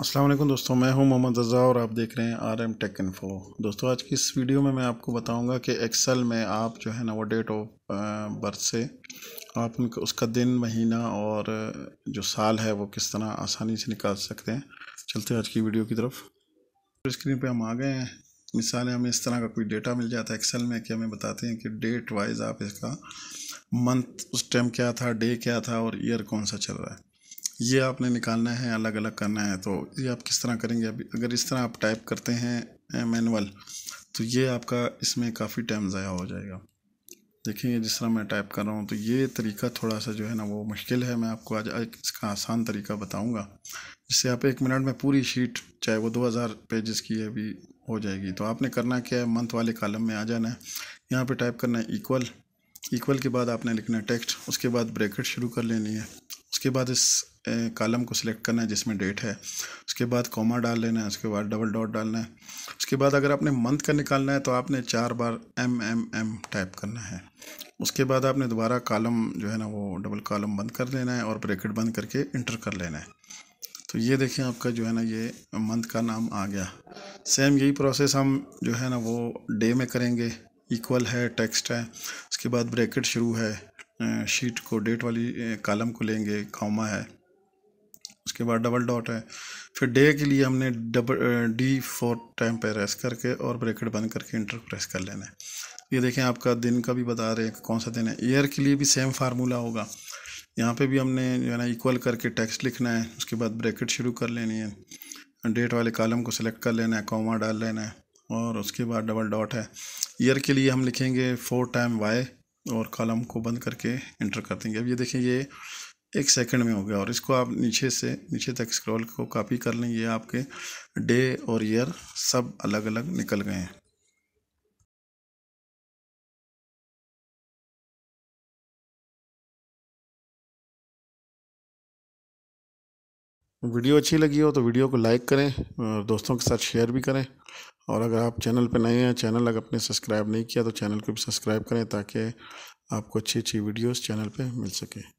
असलम दोस्तों मैं हूं मोहम्मद रज़ा और आप देख रहे हैं आर एम टेक इन्फो दोस्तों आज की इस वीडियो में मैं आपको बताऊंगा कि एक्सेल में आप जो है ना वो डेट ऑफ बर्थ से आप उनका उसका दिन महीना और जो साल है वो किस तरह आसानी से निकाल सकते हैं चलते हैं आज की वीडियो की तरफ स्क्रीन तो पे हम आ गए हैं मिसाल हमें इस तरह का कोई डेटा मिल जाता है एक्सेल में कि हमें बताते हैं कि डेट वाइज आप इसका मंथ उस टाइम क्या था डे क्या था और ईयर कौन सा चल रहा है ये आपने निकालना है अलग अलग करना है तो ये आप किस तरह करेंगे अभी अगर इस तरह आप टाइप करते हैं मैनुअल तो ये आपका इसमें काफ़ी टाइम ज़ाया हो जाएगा देखिए जिस तरह मैं टाइप कर रहा हूँ तो ये तरीका थोड़ा सा जो है ना वो मुश्किल है मैं आपको आज इसका आसान तरीका बताऊँगा जिससे आप एक मिनट में पूरी शीट चाहे वो दो हज़ार पेजेस की है अभी हो जाएगी तो आपने करना क्या है मंथ वाले कॉलम में आ जाना है यहाँ पे टाइप करना है इक्वल इक्वल के बाद आपने लिखना है टेक्स्ट उसके बाद ब्रैकेट शुरू कर लेनी है उसके बाद इस कॉलम को सिलेक्ट करना है जिसमें डेट है उसके बाद कॉमा डाल लेना है उसके बाद डबल डॉट डालना है उसके बाद अगर आपने मंथ का निकालना है तो आपने चार बार एम एम एम टाइप करना है उसके बाद आपने दोबारा कॉलम जो है ना वो डबल कॉलम बंद कर लेना है और ब्रैकेट बंद करके इंटर कर लेना है तो ये देखिए आपका जो है ना ये मंथ का नाम आ गया सेम यही प्रोसेस हम जो है ना वो डे में करेंगे इक्वल है टेक्स्ट है उसके बाद ब्रैकेट शुरू है शीट को डेट वाली कॉलम को लेंगे कॉमा है उसके बाद डबल डॉट है फिर डे के लिए हमने डबल डी फोर टाइम पे रेस करके और ब्रैकेट बंद करके इंटर प्रेस कर लेना है ये देखें आपका दिन का भी बता रहे हैं कौन सा दिन है ईयर के लिए भी सेम फार्मूला होगा यहाँ पे भी हमने जो है ना इक्वल करके टेक्स्ट लिखना है उसके बाद ब्रैकेट शुरू कर लेनी है डेट वाले कॉलम को सिलेक्ट कर लेना है कॉमा डाल लेना है और उसके बाद डबल डॉट है ईयर के लिए हम लिखेंगे फोर टाइम वाई और कॉलम को बंद करके इंटर कर देंगे अब ये देखें ये एक सेकंड में हो गया और इसको आप नीचे से नीचे तक स्क्रॉल को कॉपी कर लें ये आपके डे और ईयर सब अलग अलग निकल गए हैं वीडियो अच्छी लगी हो तो वीडियो को लाइक करें और दोस्तों के साथ शेयर भी करें और अगर आप चैनल पर नए हैं चैनल अगर अपने सब्सक्राइब नहीं किया तो चैनल को भी सब्सक्राइब करें ताकि आपको अच्छी अच्छी वीडियोस चैनल पे मिल सके